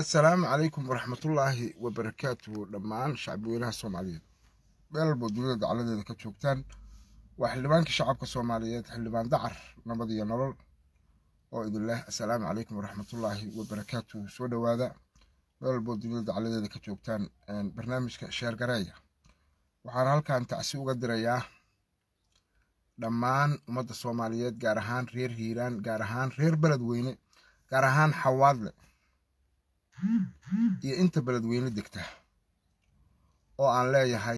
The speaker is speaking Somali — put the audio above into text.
asalaamu calaykum waraxmatullaahi wabarakaatuhu dhammaan shacbiweynaha soomaaliyeed meel walbo dunida dacladeeda ka joogtaan waa xildhibaankii shacabka soomaaliyeed xildhibaan dacar nabad iyo nolol oo idinleh asalaamu calaykum waraxmatullaahi wabarakaatuhu soo dhawaada meel walbo dunida dacladeeda ka joogtaan barnaamijka sheergareeya waxaan halkan tacsi uga dirayaa dhammaan ummadda soomaaliyeed gaar ahaan reer hiiraan gaar ahaan reer beledweyne gaar ahaan xawaadle iyo inta beledweyne degta oo aan leeyahay